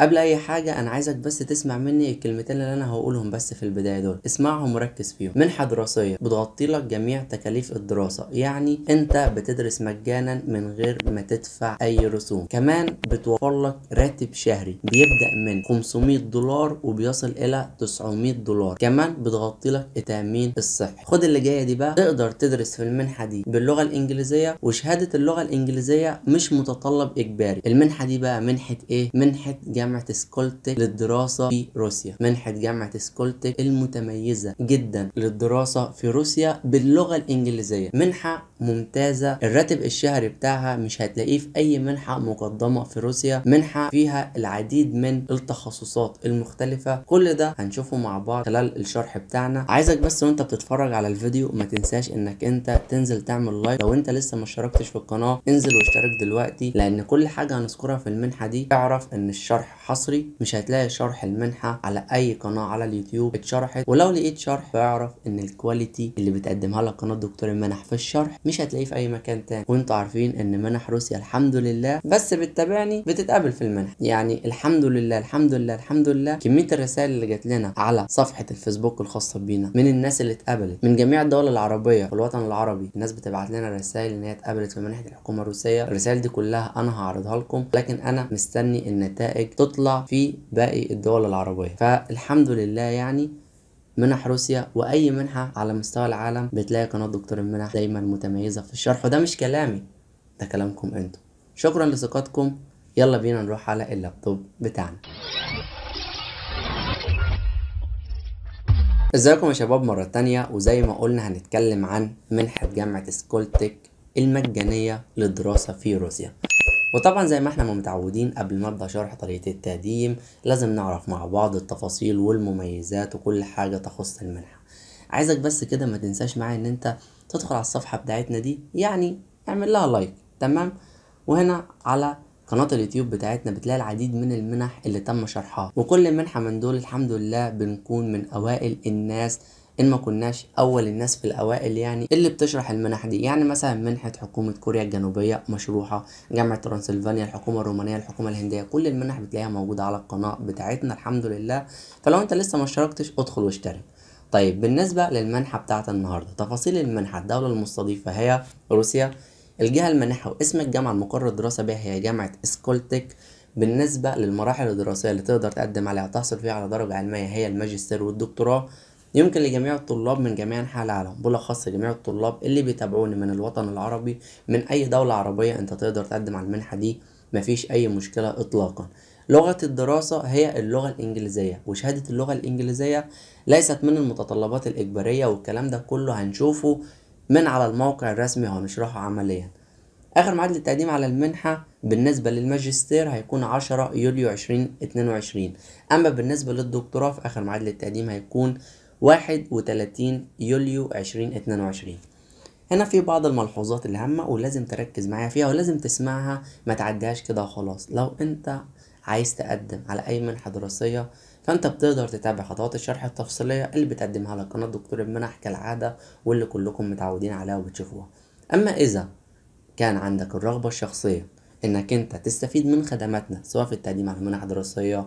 قبل اي حاجة انا عايزك بس تسمع مني الكلمتين اللي انا هقولهم بس في البداية دول اسمعهم وركز فيهم منحة دراسية بتغطي لك جميع تكاليف الدراسة يعني انت بتدرس مجانا من غير ما تدفع اي رسوم كمان بتوفر لك راتب شهري بيبدأ من 500 دولار وبيصل الى 900 دولار كمان بتغطي لك التأمين الصحي خد اللي جاية دي بقى تقدر تدرس في المنحة دي باللغة الانجليزية وشهادة اللغة الانجليزية مش متطلب اجباري المنحة دي بقى منحة ايه منحة جامعة جامعة سكولتك للدراسة في روسيا منحة جامعة سكولتك المتميزة جدا للدراسة في روسيا باللغة الإنجليزية منحة ممتازة الراتب الشهري بتاعها مش هتلاقيه في أي منحة مقدمة في روسيا منحة فيها العديد من التخصصات المختلفة كل ده هنشوفه مع بعض خلال الشرح بتاعنا عايزك بس وانت بتتفرج على الفيديو ما تنساش انك انت تنزل تعمل لايك لو انت لسه ما اشتركتش في القناة انزل واشترك دلوقتي لان كل حاجة هنذكرها في المنحة دي اعرف ان الشرح حصري مش هتلاقي شرح المنحة على أي قناة على اليوتيوب اتشرحت ولو لقيت شرح فاعرف إن الكواليتي اللي بتقدمها لك قناة دكتور المنح في الشرح مش هتلاقيه في أي مكان تاني وانتوا عارفين إن منح روسيا الحمد لله بس بتتابعني بتتقابل في المنح يعني الحمد لله الحمد لله الحمد لله كمية الرسائل اللي جات لنا على صفحة الفيسبوك الخاصة بينا من الناس اللي اتقابلت من جميع الدول العربية والوطن العربي الناس بتبعت لنا رسائل إن هي اتقابلت في منحة الحكومة الروسية الرسائل دي كلها أنا هعرضها لكم لكن أنا مستني النتائج تطلع في باقي الدول العربية فالحمد لله يعني منح روسيا واي منحه على مستوى العالم بتلاقي قناه دكتور المنح دايما متميزه في الشرح وده مش كلامي ده كلامكم انتو شكرا لثقتكم يلا بينا نروح على اللابتوب بتاعنا ازيكم يا شباب مرة تانية وزي ما قلنا هنتكلم عن منحة جامعة سكولتك المجانية للدراسة في روسيا وطبعا زي ما احنا ما متعودين قبل ما ابدا شرح طريقة التقديم لازم نعرف مع بعض التفاصيل والمميزات وكل حاجة تخص المنحة عايزك بس كده ما تنساش معايا ان انت تدخل على الصفحة بتاعتنا دي يعني اعمل لها لايك تمام وهنا على قناة اليوتيوب بتاعتنا بتلاقي العديد من المنح اللي تم شرحها وكل منحة من دول الحمد لله بنكون من أوائل الناس ان ما كناش اول الناس في الاوائل يعني اللي بتشرح المنح دي يعني مثلا منحه حكومه كوريا الجنوبيه مشروحه جامعه ترانسلفانيا الحكومه الرومانيه الحكومه الهنديه كل المنح بتلاقيها موجوده على القناه بتاعتنا الحمد لله فلو انت لسه ما اشتركتش ادخل واشترك طيب بالنسبه للمنحه بتاعت النهارده تفاصيل المنحه الدوله المستضيفه هي روسيا الجهه المانحه واسم الجامعه المقر الدراسه بها هي جامعه اسكولتك بالنسبه للمراحل الدراسيه اللي تقدر تقدم عليها تحصل فيها على درجه علميه هي الماجستير والدكتوراه يمكن لجميع الطلاب من جميع أنحاء العالم بالأخص جميع الطلاب اللي بيتابعوني من الوطن العربي من أي دولة عربية أنت تقدر تقدم على المنحة دي مفيش أي مشكلة إطلاقا لغة الدراسة هي اللغة الإنجليزية وشهادة اللغة الإنجليزية ليست من المتطلبات الإجبارية والكلام ده كله هنشوفه من على الموقع الرسمي وهنشرحه عمليا آخر ميعاد للتقديم على المنحة بالنسبة للماجستير هيكون 10 يوليو 2022 أما بالنسبة للدكتوراه في آخر ميعاد للتقديم هيكون 31 يوليو 2022 هنا في بعض الملحوظات الهامة ولازم تركز معايا فيها ولازم تسمعها ما تعديهاش كده وخلاص لو انت عايز تقدم على أي منحة دراسية فانت بتقدر تتابع خطوات الشرح التفصيلية اللي بتقدمها لك قناة دكتور المنح كالعادة واللي كلكم متعودين عليها وبتشوفوها أما إذا كان عندك الرغبة الشخصية إنك أنت تستفيد من خدماتنا سواء في التقديم على منح دراسية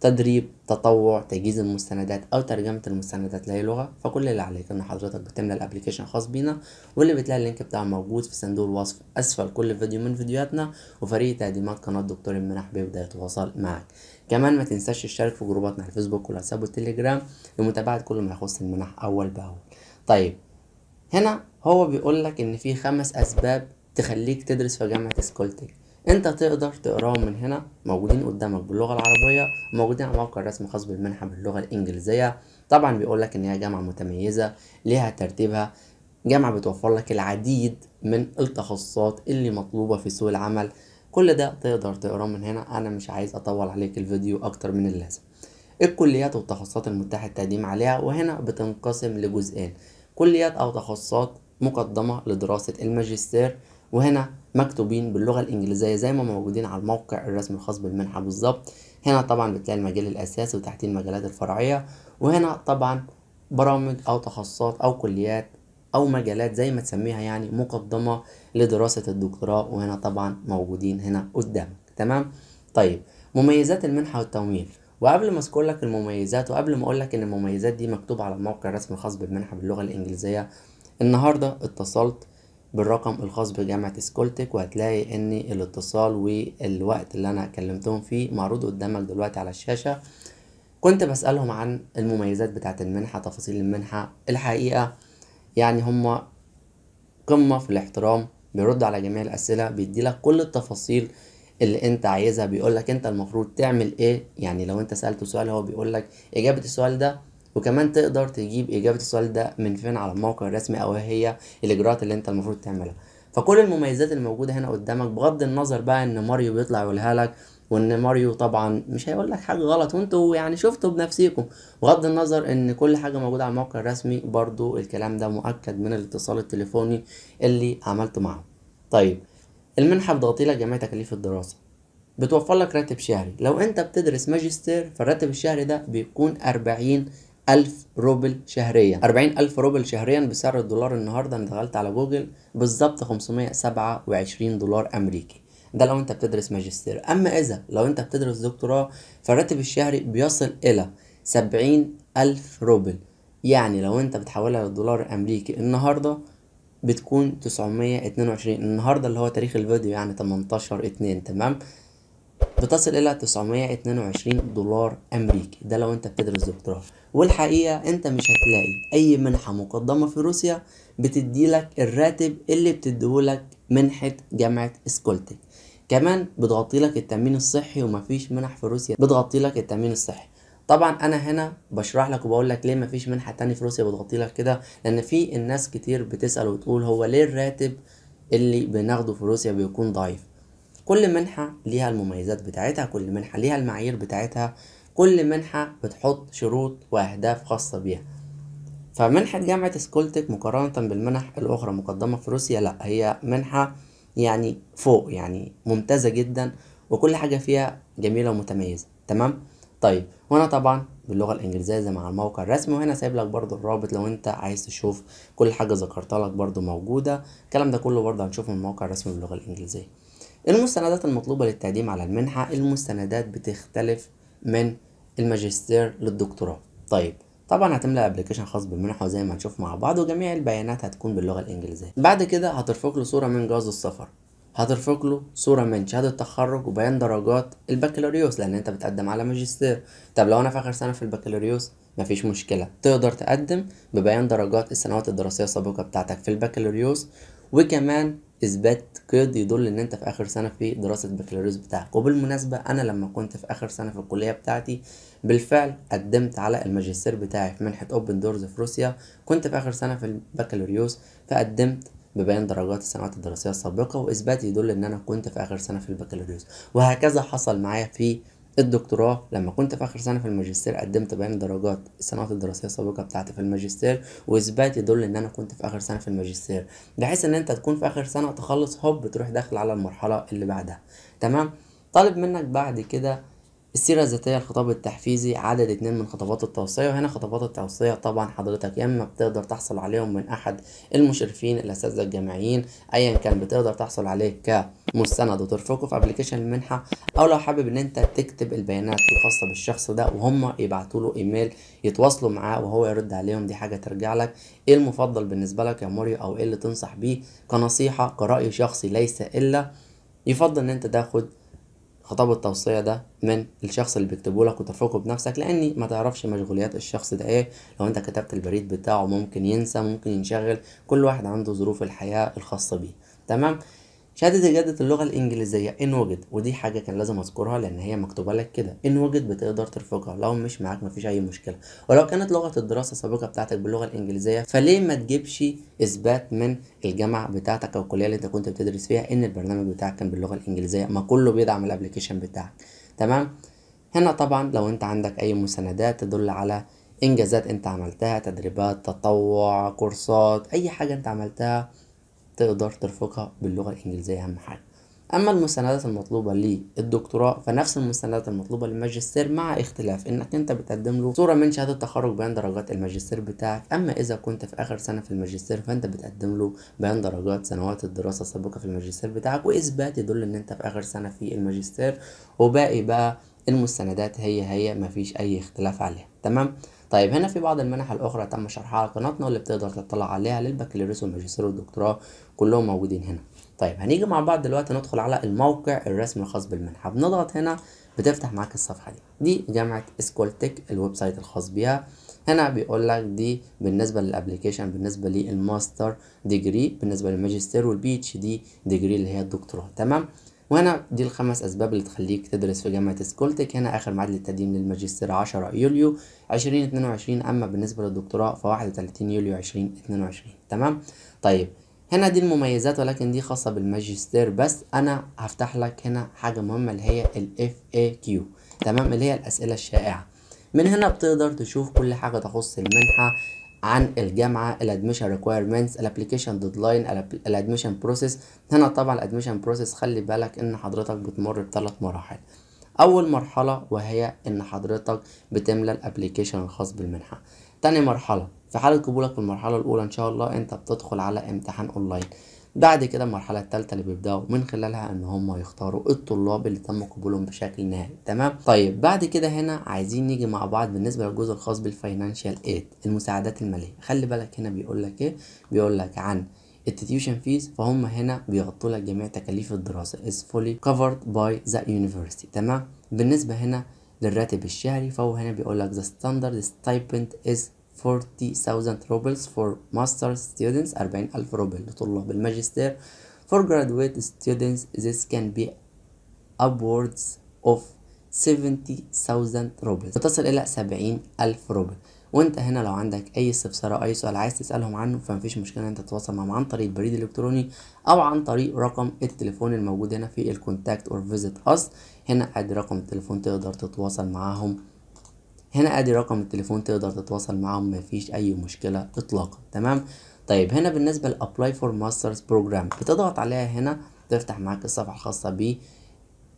تدريب تطوع تجهيز المستندات او ترجمه المستندات لاي لغه فكل اللي عليك ان حضرتك بتملى الابلكيشن خاص بينا واللي بتلاقي اللينك بتاعه موجود في صندوق الوصف اسفل كل فيديو من فيديوهاتنا وفريق تقديمات قناه دكتور المنح بيبدا يتواصل معك كمان ما تنساش تشترك في جروباتنا على الفيسبوك والواتساب والتليجرام لمتابعه كل ما يخص المنح اول باول طيب هنا هو بيقول لك ان في خمس اسباب تخليك تدرس في جامعه سكولتك انت تقدر تقراهم من هنا موجودين قدامك باللغه العربيه موجودين على موقع رسمي خاص بالمنحه باللغه الانجليزيه طبعا بيقول لك ان هي جامعه متميزه ليها ترتيبها جامعه بتوفر لك العديد من التخصصات اللي مطلوبه في سوق العمل كل ده تقدر تقراه من هنا انا مش عايز اطول عليك الفيديو اكتر من اللازم الكليات والتخصصات المتاح التقديم عليها وهنا بتنقسم لجزئين كليات او تخصصات مقدمة لدراسة الماجستير وهنا مكتوبين باللغة الإنجليزية زي ما موجودين على الموقع الرسمي الخاص بالمنحة بالظبط هنا طبعا بتلاقي المجال الأساسي وتحتيه المجالات الفرعية وهنا طبعا برامج أو تخصصات أو كليات أو مجالات زي ما تسميها يعني مقدمة لدراسة الدكتوراه وهنا طبعا موجودين هنا قدامك تمام طيب مميزات المنحة والتمويل وقبل ما اذكر لك المميزات وقبل ما اقول لك ان المميزات دي مكتوبه على الموقع الرسمي الخاص بالمنحه باللغه الانجليزيه النهارده اتصلت بالرقم الخاص بجامعة سكولتك وهتلاقي ان الاتصال والوقت اللي انا كلمتهم فيه معروض قدامك دلوقتي على الشاشة كنت بسألهم عن المميزات بتاعة المنحة تفاصيل المنحة الحقيقة يعني هما قمة في الاحترام بيرد على جميع الأسئلة بيديلك كل التفاصيل اللي انت عايزها بيقولك انت المفروض تعمل ايه يعني لو انت سألته سؤال هو بيقولك اجابة السؤال ده وكمان تقدر تجيب اجابه السؤال ده من فين على الموقع الرسمي او إيه هي الاجراءات اللي انت المفروض تعملها فكل المميزات الموجوده هنا قدامك بغض النظر بقى ان ماريو بيطلع يقولها لك وان ماريو طبعا مش هيقول لك حاجه غلط وانتوا يعني شفتوا بنفسيكم بغض النظر ان كل حاجه موجوده على الموقع الرسمي برضو الكلام ده مؤكد من الاتصال التليفوني اللي عملته معه طيب المنحه بتغطي لك جميع تكاليف الدراسه بتوفر لك راتب شهري لو انت بتدرس ماجستير فالراتب الشهري ده بيكون 40 ألف روبل شهريا أربعين ألف روبل شهريا بسعر الدولار النهاردة أنا دخلت على جوجل بالظبط 527 دولار أمريكي ده لو أنت بتدرس ماجستير أما إذا لو أنت بتدرس دكتوراه فالراتب الشهري بيصل إلى 70 ألف روبل يعني لو أنت بتحولها للدولار الأمريكي النهاردة بتكون 922 النهاردة اللي هو تاريخ الفيديو يعني 18 2 تمام بتصل إلى 922 دولار أمريكي ده لو أنت بتدرس دكتوراه والحقيقة أنت مش هتلاقي أي منحة مقدمة في روسيا بتديلك الراتب اللي بتديهولك منحة جامعة سكولتك كمان بتغطي لك التأمين الصحي ومفيش منح في روسيا بتغطي لك التأمين الصحي طبعا انا هنا بشرح لك وبقول لك ليه مفيش منحه تانية في روسيا بتغطي لك كده لان في الناس كتير بتسال وتقول هو ليه الراتب اللي بناخده في روسيا بيكون ضعيف كل منحة ليها المميزات بتاعتها كل منحة ليها المعايير بتاعتها كل منحة بتحط شروط وأهداف خاصة بيها فمنحة جامعة سكولتك مقارنة بالمنح الأخرى مقدمة في روسيا لأ هي منحة يعني فوق يعني ممتازة جدا وكل حاجة فيها جميلة ومتميزة تمام طيب وأنا طبعا باللغة الإنجليزية زي مع الموقع الرسمي وهنا سايب لك برضو الرابط لو أنت عايز تشوف كل حاجة ذكرتها لك برضو موجودة الكلام ده كله برضو هنشوفه من الموقع الرسمي باللغة الإنجليزية المستندات المطلوبة للتقديم على المنحة المستندات بتختلف من الماجستير للدكتوراه طيب طبعا هتملى ابلكيشن خاص بالمنحة وزي ما هنشوف مع بعض وجميع البيانات هتكون باللغة الإنجليزية بعد كده هترفق له صورة من جواز السفر هترفق له صورة من شهادة التخرج وبيان درجات البكالوريوس لأن أنت بتقدم على ماجستير طب لو أنا في آخر سنة في البكالوريوس مفيش مشكلة تقدر تقدم ببيان درجات السنوات الدراسية السابقة بتاعتك في البكالوريوس وكمان اثبات قيد يدل ان انت في اخر سنه في دراسه البكالوريوس بتاعك وبالمناسبه انا لما كنت في اخر سنه في الكليه بتاعتي بالفعل قدمت على الماجستير بتاعي في منحه اوبن دورز في روسيا كنت في اخر سنه في البكالوريوس فقدمت ببيان درجات السنوات الدراسيه السابقه واثبات يدل ان انا كنت في اخر سنه في البكالوريوس وهكذا حصل معايا في الدكتوراه لما كنت في اخر سنه في الماجستير قدمت بيان درجات السنوات الدراسيه السابقه بتاعتي في الماجستير واثبات يدل ان انا كنت في اخر سنه في الماجستير بحيث ان انت تكون في اخر سنه تخلص هوب تروح داخل على المرحله اللي بعدها تمام طالب منك بعد كده السيرة الذاتية الخطاب التحفيزي عدد اتنين من خطابات التوصية وهنا خطابات التوصية طبعا حضرتك يا اما بتقدر تحصل عليهم من احد المشرفين الاساتذة الجامعيين ايا كان بتقدر تحصل عليه كمستند وترفقه في ابلكيشن المنحة او لو حابب ان انت تكتب البيانات الخاصة بالشخص ده وهم يبعتوا له ايميل يتواصلوا معاه وهو يرد عليهم دي حاجة ترجع لك ايه المفضل بالنسبة لك يا موري او ايه اللي تنصح بيه كنصيحة كرأي شخصي ليس الا يفضل ان انت تاخد خطاب التوصية ده من الشخص اللي بيكتبه لك وترفقه بنفسك لأني ما تعرفش مشغوليات الشخص ده إيه لو أنت كتبت البريد بتاعه ممكن ينسى ممكن ينشغل كل واحد عنده ظروف الحياة الخاصة بيه تمام شهادة جاده اللغة الإنجليزية إن وجد ودي حاجة كان لازم أذكرها لأن هي مكتوبة لك كده إن وجد بتقدر ترفقها لو مش معاك مفيش أي مشكلة ولو كانت لغة الدراسة السابقة بتاعتك باللغة الإنجليزية فليه ما تجيبش إثبات من الجامعة بتاعتك أو الكلية اللي أنت كنت بتدرس فيها إن البرنامج بتاعك كان باللغة الإنجليزية ما كله بيدعم الأبلكيشن بتاعك تمام هنا طبعا لو أنت عندك أي مساندات تدل على إنجازات أنت عملتها تدريبات تطوع كورسات أي حاجة أنت عملتها تقدر ترفقها باللغة الإنجليزية أهم حاجة أما المستندات المطلوبة للدكتوراه فنفس المستندات المطلوبة للماجستير مع اختلاف إنك أنت بتقدم له صورة من شهادة التخرج بيان درجات الماجستير بتاعك أما إذا كنت في آخر سنة في الماجستير فأنت بتقدم له بيان درجات سنوات الدراسة السابقة في الماجستير بتاعك وإثبات يدل إن أنت في آخر سنة في الماجستير وباقي بقى المستندات هي هي مفيش أي اختلاف عليها تمام طيب هنا في بعض المنح الاخرى تم شرحها على قناتنا واللي بتقدر تطلع عليها للبكالوريوس والماجستير والدكتوراه كلهم موجودين هنا طيب هنيجي مع بعض دلوقتي ندخل على الموقع الرسمي الخاص بالمنحه بنضغط هنا بتفتح معاك الصفحه دي دي جامعه اسكولتك الويب سايت الخاص بيها هنا بيقول لك دي بالنسبه للابلكيشن بالنسبه للماستر ديجري بالنسبه للماجستير والبي اتش دي ديجري اللي هي الدكتوراه تمام وهنا دي الخمس أسباب اللي تخليك تدرس في جامعة سكولتك هنا آخر ميعاد للتقديم للماجستير 10 يوليو 2022 أما بالنسبة للدكتوراه ف 31 يوليو 2022 تمام طيب هنا دي المميزات ولكن دي خاصة بالماجستير بس أنا هفتح لك هنا حاجة مهمة اللي هي ال FAQ تمام اللي هي الأسئلة الشائعة من هنا بتقدر تشوف كل حاجة تخص المنحة عن الجامعه الادميشن ريكويرمنتس الابلكيشن ديدلاين الادميشن بروسيس هنا طبعا الادميشن بروسيس خلي بالك ان حضرتك بتمر بثلاث مراحل اول مرحله وهي ان حضرتك بتملى الابلكيشن الخاص بالمنحه تاني مرحله في حاله قبولك في المرحله الاولى ان شاء الله انت بتدخل على امتحان اونلاين بعد كده المرحلة التالتة اللي بيبدأوا من خلالها ان هم يختاروا الطلاب اللي تم قبولهم بشكل نهائي تمام طيب بعد كده هنا عايزين نيجي مع بعض بالنسبة للجزء الخاص بالفاينانشال ايد المساعدات المالية خلي بالك هنا بيقول لك ايه بيقول لك عن التيوشن فيز فهم هنا بيغطوا لك جميع تكاليف الدراسة is fully covered by the university تمام بالنسبة هنا للراتب الشهري فهو هنا بيقول لك the standard stipend is 40,000 روبلز for ماستر students 40,000 روبل لطلاب الماجستير for graduate students this can be upwards of 70,000 روبل تصل إلى 70,000 روبل وانت هنا لو عندك اي استفسار او اي سؤال عايز تسالهم عنه فمفيش مشكله انت تتواصل معهم عن طريق البريد الالكتروني او عن طريق رقم التليفون الموجود هنا في الكونتاكت اور فيزيت اس هنا ادي رقم التليفون تقدر تتواصل معاهم هنا ادي رقم التليفون تقدر تتواصل معاهم مفيش اي مشكله اطلاقا تمام طيب هنا بالنسبه لابلاي فور ماسترز بروجرام بتضغط عليها هنا تفتح معاك الصفحه الخاصه ب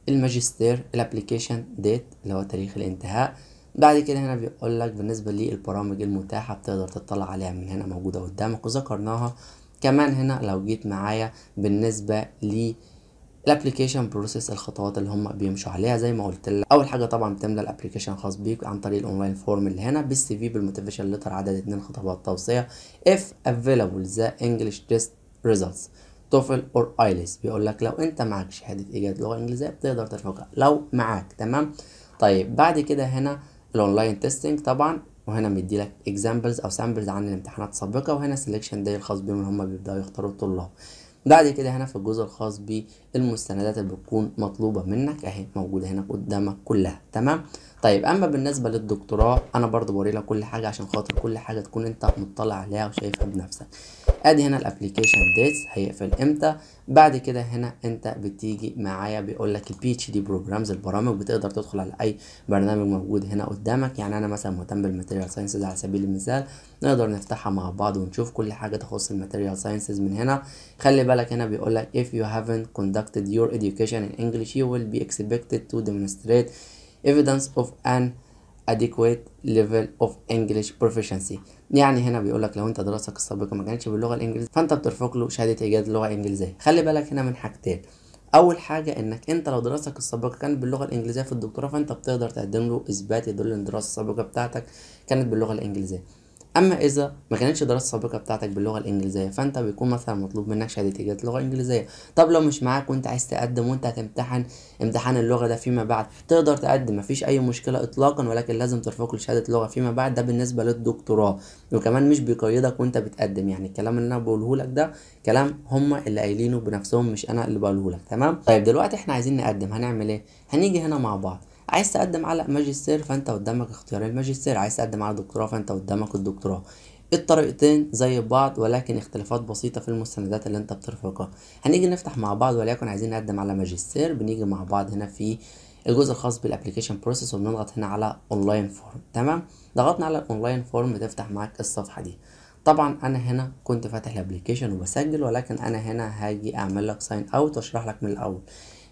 الماجستير الابلكيشن ديت اللي هو تاريخ الانتهاء بعد كده هنا بيقول لك بالنسبه للبرامج المتاحه بتقدر تطلع عليها من هنا موجوده قدامك وذكرناها كمان هنا لو جيت معايا بالنسبه لي الابلكيشن بروسيس الخطوات اللي هم بيمشوا عليها زي ما قلت لك اول حاجه طبعا بتملى الابلكيشن خاص بيك عن طريق الاونلاين فورم اللي هنا بالسي في بالموتيفيشن لتر عدد اتنين خطوات توصيه اف افيلابل ذا انجلش تيست ريزلتس توفل اور ايلس بيقول لك لو انت معاك شهاده ايجاد لغه انجليزيه بتقدر ترفقها لو معاك تمام طيب بعد كده هنا الاونلاين تيستنج طبعا وهنا مدي لك اكزامبلز او سامبلز عن الامتحانات السابقه وهنا سيلكشن داي الخاص بيهم اللي هم بيبداوا يختاروا الطلاب بعد كده هنا في الجزء الخاص بالمستندات اللي بتكون مطلوبة منك اهي موجودة هنا قدامك كلها تمام طيب اما بالنسبة للدكتوراه انا برضو بوري لك كل حاجة عشان خاطر كل حاجة تكون انت مطلع عليها وشايفها بنفسك ادي هنا الابلكيشن ديتس هيقفل امتى بعد كده هنا انت بتيجي معايا بيقول لك البي اتش دي بروجرامز البرامج بتقدر تدخل على اي برنامج موجود هنا قدامك يعني انا مثلا مهتم بالماتيريال ساينسز على سبيل المثال نقدر نفتحها مع بعض ونشوف كل حاجه تخص الماتيريال ساينسز من هنا خلي بالك هنا بيقول لك if you haven't conducted your education in English you will be expected to demonstrate evidence of an adequate level of English proficiency يعني هنا بيقول لك لو انت دراستك السابقه ما كانتش باللغه الانجليزيه فانت بترفق له شهاده ايجاد لغه انجليزيه خلي بالك هنا من حاجتين اول حاجه انك انت لو دراستك السابقه كانت باللغه الانجليزيه في الدكتوراه فانت بتقدر تقدم له اثبات يدل ان الدراسه السابقه بتاعتك كانت باللغه الانجليزيه اما اذا ما كانتش دراسه سابقه بتاعتك باللغه الانجليزيه فانت بيكون مثلا مطلوب منك شهاده اجازه لغه انجليزيه طب لو مش معاك وانت عايز تقدم وانت هتمتحن امتحان اللغه ده فيما بعد تقدر تقدم مفيش اي مشكله اطلاقا ولكن لازم ترفق لشهاده لغه فيما بعد ده بالنسبه للدكتوراه وكمان مش بيقيدك وانت بتقدم يعني الكلام اللي انا بقوله لك ده كلام هم اللي قايلينه بنفسهم مش انا اللي بقوله لك تمام طيب دلوقتي احنا عايزين نقدم هنعمل ايه هنيجي هنا مع بعض عايز تقدم على ماجستير فانت قدامك اختيار الماجستير عايز تقدم على دكتوراه فانت قدامك الدكتوراه الطريقتين زي بعض ولكن اختلافات بسيطة في المستندات اللي انت بترفقها هنيجي نفتح مع بعض وليكن عايزين نقدم على ماجستير بنيجي مع بعض هنا في الجزء الخاص بالابلكيشن بروسيس وبنضغط هنا على اونلاين فورم تمام ضغطنا على الاونلاين فورم تفتح معاك الصفحة دي طبعا انا هنا كنت فاتح الابلكيشن وبسجل ولكن انا هنا هاجي اعمل لك ساين اوت واشرح لك من الاول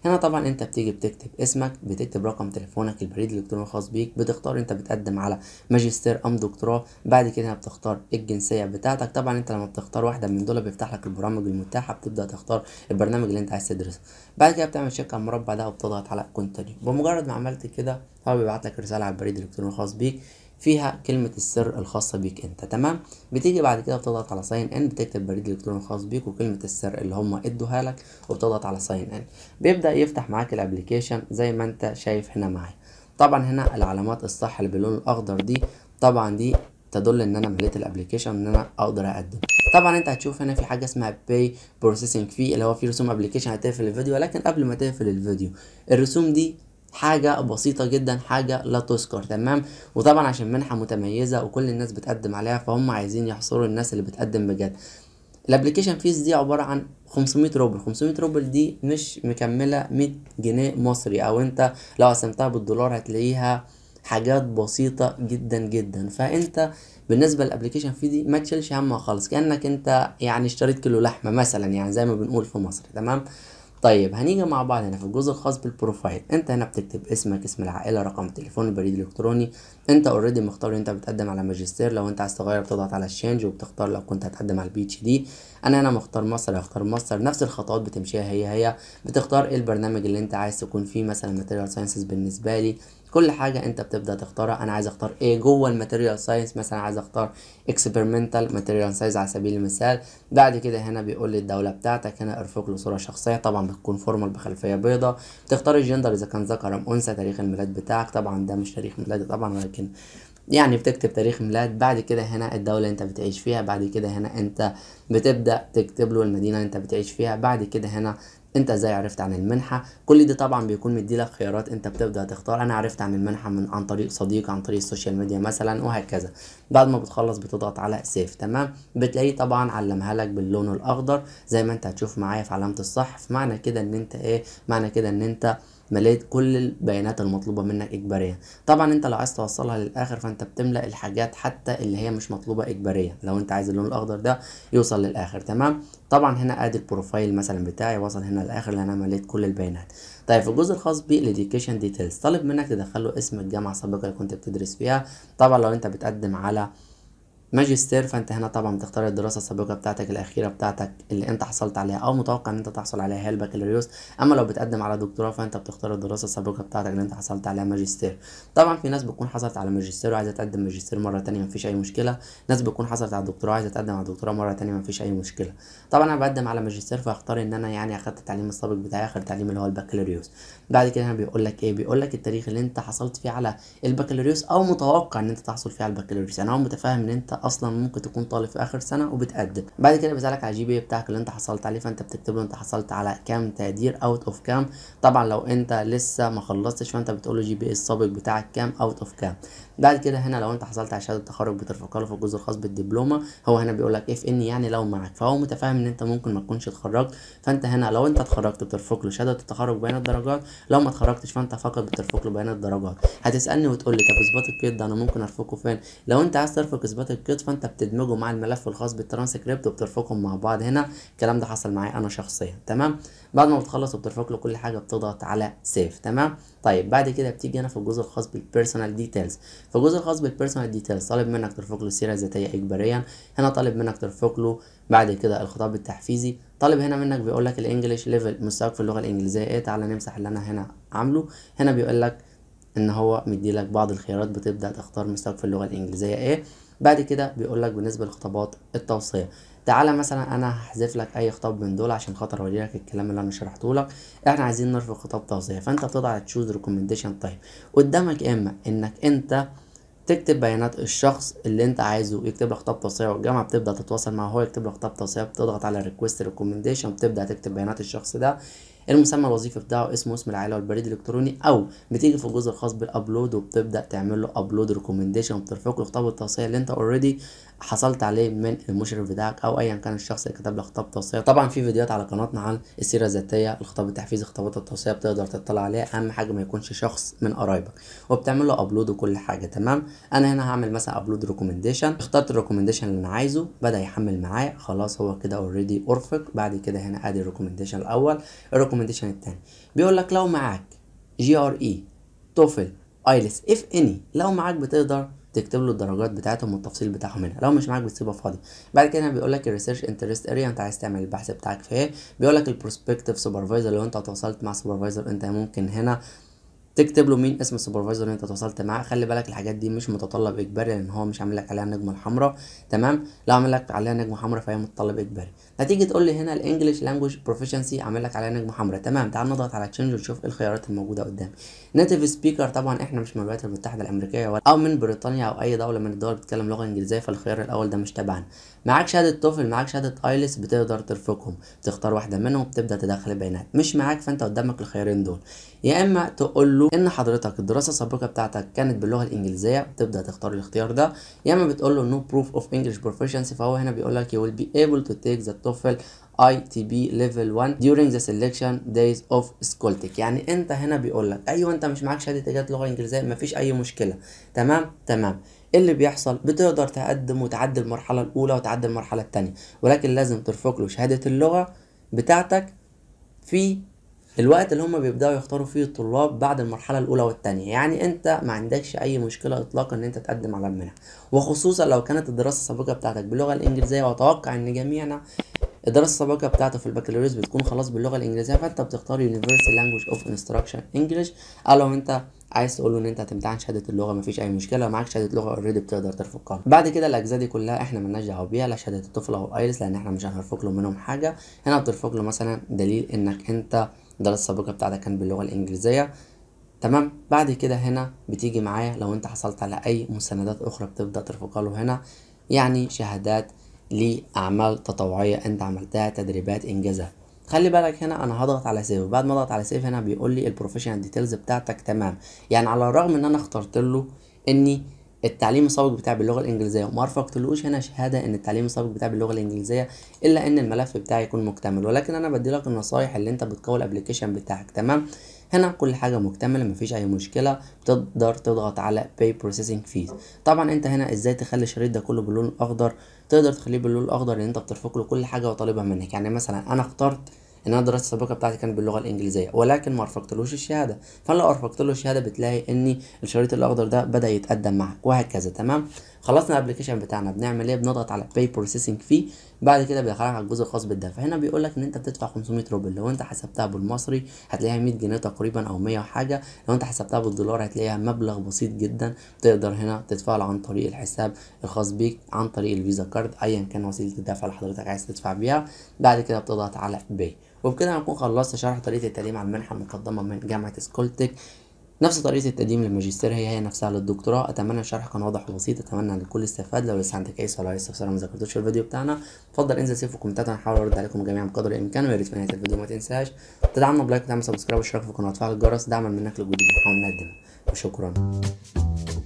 هنا طبعا انت بتيجي بتكتب اسمك بتكتب رقم تليفونك البريد الالكتروني الخاص بيك بتختار انت بتقدم على ماجستير ام دكتوراه بعد كده هنا بتختار الجنسيه بتاعتك طبعا انت لما بتختار واحده من دول بيفتح لك البرامج المتاحه بتبدا تختار البرنامج اللي انت عايز تدرسه بعد كده بتعمل شيك على المربع ده وبتضغط على كونتينيو بمجرد ما عملت كده هو بيبعت لك رساله على البريد الالكتروني الخاص بيك فيها كلمة السر الخاصة بيك انت تمام بتيجي بعد كده بتضغط على ساين ان بتكتب بريد الكتروني الخاص بيك وكلمة السر اللي هم ادوها لك وبتضغط على ساين ان بيبدأ يفتح معاك الابليكيشن زي ما انت شايف هنا معايا طبعا هنا العلامات الصح اللي باللون الاخضر دي طبعا دي تدل ان انا مليت الابلكيشن ان انا اقدر اقدم طبعا انت هتشوف هنا في حاجه اسمها باي بروسيسنج في اللي هو في رسوم ابلكيشن هتقفل الفيديو لكن قبل ما تقفل الفيديو الرسوم دي حاجة بسيطة جدا حاجة لا تذكر تمام وطبعا عشان منحة متميزة وكل الناس بتقدم عليها فهم عايزين يحصروا الناس اللي بتقدم بجد الابليكيشن فيس دي عبارة عن 500 روبل 500 روبل دي مش مكملة 100 جنيه مصري او انت لو قسمتها بالدولار هتلاقيها حاجات بسيطة جدا جدا فانت بالنسبة للابليكيشن في دي ما تشيلش همها خالص كأنك انت يعني اشتريت كيلو لحمة مثلا يعني زي ما بنقول في مصر تمام طيب هنيجي مع بعض هنا في الجزء الخاص بالبروفايل انت هنا بتكتب اسمك اسم العائله رقم التليفون البريد الالكتروني انت اوريدي مختار انت بتقدم على ماجستير لو انت عايز تغير بتضغط على الشينج وبتختار لو كنت هتقدم على البي اتش دي انا هنا مختار ماستر هختار ماستر نفس الخطوات بتمشيها هي هي بتختار ايه البرنامج اللي انت عايز تكون فيه مثلا ماتيريال ساينسز بالنسبه لي كل حاجه انت بتبدا تختارها انا عايز اختار ايه جوه الماتيريال ساينس مثلا عايز اختار اكسبيرمنتال ماتيريال ساينس على سبيل المثال بعد كده هنا بيقول لي الدوله بتاعتك هنا ارفق له صوره شخصيه طبعا بتكون فورمال بخلفيه بيضاء تختار الجندر اذا كان ذكر ام انثى تاريخ الميلاد بتاعك طبعا ده مش تاريخ ميلادي طبعا ولكن يعني بتكتب تاريخ ميلاد بعد كده هنا الدولة اللي انت بتعيش فيها بعد كده هنا انت بتبدأ تكتب له المدينة اللي انت بتعيش فيها بعد كده هنا انت ازاي عرفت عن المنحه كل دي طبعا بيكون مديلك خيارات انت بتبدا تختار انا عرفت عن المنحه من عن طريق صديق عن طريق السوشيال ميديا مثلا وهكذا بعد ما بتخلص بتضغط على سيف تمام بتلاقيه طبعا علمها لك باللون الاخضر زي ما انت هتشوف معايا في علامه الصح فمعنى كده ان انت ايه معنى كده ان انت مليت كل البيانات المطلوبة منك إجباريا طبعا أنت لو عايز توصلها للآخر فأنت بتملأ الحاجات حتى اللي هي مش مطلوبة إجباريا لو أنت عايز اللون الأخضر ده يوصل للآخر تمام طبعا هنا ادي البروفايل مثلا بتاعي وصل هنا للاخر لان انا مليت كل البيانات طيب في الجزء الخاص بالاديوكيشن ديتيلز طالب منك تدخله اسم الجامعه السابقه اللي كنت بتدرس فيها طبعا لو انت بتقدم على ماجستير فانت هنا طبعا بتختار الدراسه السابقه بتاعتك الاخيره بتاعتك اللي انت حصلت عليها او متوقع ان انت تحصل عليها هي البكالوريوس اما لو بتقدم على دكتوراه فانت بتختار الدراسه السابقه بتاعتك اللي انت حصلت عليها ماجستير طبعا في ناس بتكون حصلت على ماجستير وعايزه تقدم ماجستير مره ثانيه مفيش اي مشكله ناس بتكون حصلت على دكتوراه عايزه تقدم على دكتوراه مره ثانيه مفيش اي مشكله طبعا انا بقدم على ماجستير فاختار ان انا يعني اخدت التعليم السابق بتاعي اخر تعليم اللي هو البكالوريوس بعد كده هنا بيقول لك ايه بيقول لك التاريخ اللي انت حصلت فيه على البكالوريوس او متوقع ان انت تحصل فيه على البكالوريوس يعني هو متفاهم ان انت اصلا ممكن تكون طالب في اخر سنه وبتقدم بعد كده بيسالك على الجي بي إيه بتاعك اللي انت حصلت عليه فانت بتكتب له انت حصلت على كام تقدير اوت اوف كام طبعا لو انت لسه ما خلصتش فانت بتقول له جي بي إيه السابق بتاعك كام اوت اوف كام بعد كده هنا لو انت حصلت على شهاده التخرج بترفق له في الجزء الخاص بالدبلومه هو هنا بيقول لك اف ان يعني لو معاك فهو متفاهم ان انت ممكن ما تكونش اتخرجت فانت هنا لو انت اتخرجت بترفق له شهاده التخرج بيان الدرجات لو ما اتخرجتش فانت فقط بترفق له بيان الدرجات هتسالني وتقول لي طب اثبات القيد ده انا ممكن ارفقه فين لو انت عايز ترفق اثبات القيد فانت بتدمجه مع الملف الخاص بالترانسكريبت وبترفقهم مع بعض هنا الكلام ده حصل معايا انا شخصيا تمام بعد ما بتخلص وبترفق له كل حاجه بتضغط على سيف تمام طيب بعد كده بتيجي هنا في الجزء الخاص بالبيرسونال ديتيلز في الجزء الخاص بالبيرسونال ديتيلز طالب منك ترفق له السيره الذاتيه اجباريا هنا طالب منك ترفق له بعد كده الخطاب التحفيزي طالب هنا منك بيقول لك الانجليش ليفل مستواك في اللغه الانجليزيه ايه تعالى نمسح اللي انا هنا عامله هنا بيقول لك ان هو مديلك بعض الخيارات بتبدا تختار مستواك في اللغه الانجليزيه ايه بعد كده بيقول لك بالنسبه لخطابات التوصيه تعالى مثلا انا هحذف لك اي خطاب من دول عشان خاطر اوري لك الكلام اللي انا شرحته لك احنا عايزين نرفض خطاب توصيه فانت بتضع تشوز ريكومنديشن تايب قدامك اما انك انت تكتب بيانات الشخص اللي انت عايزه يكتب لك خطاب توصيه والجامعه بتبدا تتواصل معه هو يكتب لك خطاب توصيه بتضغط على ريكويست ريكومنديشن بتبدا تكتب بيانات الشخص ده المسمى الوظيفي بتاعه اسمه اسم العائله والبريد الالكتروني او بتيجي في الجزء الخاص بالابلود وبتبدا تعمل له ابلود ريكومنديشن وبترفق له خطاب التوصيه اللي انت اوريدي حصلت عليه من المشرف بتاعك او ايا كان الشخص اللي كتب لك خطاب توصيه طبعا في فيديوهات على قناتنا عن السيره الذاتيه الخطاب التحفيزي خطابات التوصيه بتقدر تطلع عليها اهم حاجه ما يكونش شخص من قرايبك وبتعمل له ابلود وكل حاجه تمام انا هنا هعمل مثلا ابلود ريكومنديشن اخترت الريكومنديشن اللي انا عايزه بدا يحمل معايا خلاص هو كده اوريدي ارفق بعد كده هنا ادي الريكومنديشن الاول الريكومنديشن الثاني بيقول لك لو معاك جي ار اي توفل ايلس اف اني لو معاك بتقدر تكتب له الدرجات بتاعتهم والتفصيل بتاعهم هنا لو مش معاك بتسيبها فاضي بعد كده بيقول لك الريسيرش انترست اريا انت عايز تعمل البحث بتاعك في ايه بيقول لك البروسبكتيف سوبرفايزر لو انت اتواصلت مع سوبرفايزر انت ممكن هنا تكتب له مين اسم السوبرفايزر اللي انت تواصلت معاه خلي بالك الحاجات دي مش متطلب اجباري لان هو مش عامل لك عليها النجمه الحمراء تمام لو عامل لك عليها نجمه حمراء فهي متطلب اجباري هتيجي تقول لي هنا الانجليش لانجويج بروفيشنسي عامل لك عليها نجمه حمراء تمام تعال نضغط على تشينج ونشوف ايه الخيارات الموجوده قدامي نيتيف سبيكر طبعا احنا مش من الولايات المتحده الامريكيه ولا او من بريطانيا او اي دوله من الدول بتتكلم لغه انجليزيه فالخيار الاول ده مش تبعنا معاك شهاده توفل معاك شهاده ايلس بتقدر ترفقهم تختار واحده منهم بتبدا تدخل البيانات مش معاك فانت قدامك الخيارين دول يا اما تقول له ان حضرتك الدراسه السابقه بتاعتك كانت باللغه الانجليزيه بتبدا تختار الاختيار ده يا اما بتقول له نو بروف اوف انجلش بروفيشنسي فهو هنا بيقول لك يو ويل بي ايبل تو تيك ذا توفل اي تي بي ليفل 1 during the selection days of سكولتك يعني انت هنا بيقول لك ايوه انت مش معاك شهاده اجازه لغه انجليزيه مفيش اي مشكله تمام تمام إيه اللي بيحصل بتقدر تقدم وتعدي المرحله الاولى وتعدي المرحله الثانيه ولكن لازم ترفق له شهاده اللغه بتاعتك في الوقت اللي هم بيبداوا يختاروا فيه الطلاب بعد المرحله الاولى والثانيه يعني انت ما عندكش اي مشكله اطلاقا ان انت تقدم على المنح وخصوصا لو كانت الدراسه السابقه بتاعتك باللغه الانجليزيه واتوقع ان جميعنا الدراسه السابقه بتاعته في البكالوريوس بتكون خلاص باللغه الانجليزيه فانت بتختار يونيفرسال Language اوف انستراكشن انجلش او لو انت عايز تقول له ان انت هتمتحن شهاده اللغه مفيش اي مشكله معاك شهاده لغه اوريدي بتقدر ترفقها بعد كده الاجزاء دي كلها احنا ملناش دعوه بيها لا شهاده الطفل او ايلس لان احنا مش هنرفق له منهم حاجه هنا بترفق له مثلا دليل انك انت الدالة السابقة بتاعتك كان باللغة الإنجليزية تمام بعد كده هنا بتيجي معايا لو انت حصلت على اي مساندات اخرى بتبدا ترفقها له هنا يعني شهادات لاعمال تطوعيه انت عملتها تدريبات انجازها خلي بالك هنا انا هضغط على سيف بعد ما اضغط على سيف هنا بيقول لي البروفيشنال ديتيلز بتاعتك تمام يعني على الرغم ان انا اخترت له اني التعليم السابق بتاع باللغه الانجليزيه وما رفقتلوش هنا شهاده ان التعليم السابق بتاع باللغه الانجليزيه الا ان الملف بتاعي يكون مكتمل ولكن انا بدي لك النصايح اللي انت بتقوي الابلكيشن بتاعك تمام هنا كل حاجه مكتمله مفيش اي مشكله تقدر تضغط على pay processing fees طبعا انت هنا ازاي تخلي الشريط ده كله باللون الاخضر تقدر تخليه باللون الاخضر لان انت بترفق له كل حاجه وطالبها منك يعني مثلا انا اخترت ان انا الدراسه السابقه بتاعتي كانت باللغه الانجليزيه ولكن ما ارفقتلوش الشهاده فانا لو ارفقتله الشهاده بتلاقي ان الشريط الاخضر ده بدا يتقدم معاك وهكذا تمام خلصنا الابلكيشن بتاعنا بنعمل ايه بنضغط على باي بروسيسنج في بعد كده بيخرج على الجزء الخاص بالدفع هنا بيقول لك ان انت بتدفع 500 روبل لو انت حسبتها بالمصري هتلاقيها 100 جنيه تقريبا او 100 وحاجه لو انت حسبتها بالدولار هتلاقيها مبلغ بسيط جدا تقدر هنا تدفعه عن طريق الحساب الخاص بيك عن طريق الفيزا كارد ايا كان وسيله الدفع اللي حضرتك عايز تدفع بيها بعد كده بتضغط على باي وبكده هنكون خلصت شرح طريقة التقديم على المنحة المقدمة من جامعة سكولتك نفس طريقة التقديم للماجستير هي هي نفسها للدكتوراه أتمنى الشرح كان واضح وبسيط أتمنى إن الكل استفاد لو لسه عندك أي سؤال أو أي استفسار ما ذكرتوش في الفيديو بتاعنا اتفضل انزل سيف في الكومنتات هنحاول أرد عليكم جميعا بقدر الإمكان ويا ريت في نهاية الفيديو ما تنساش تدعمنا بلايك وتعمل سبسكرايب واشتراك في القناة وتفعل الجرس دعما منك للجهود اللي نقدم نقدمها وشكرا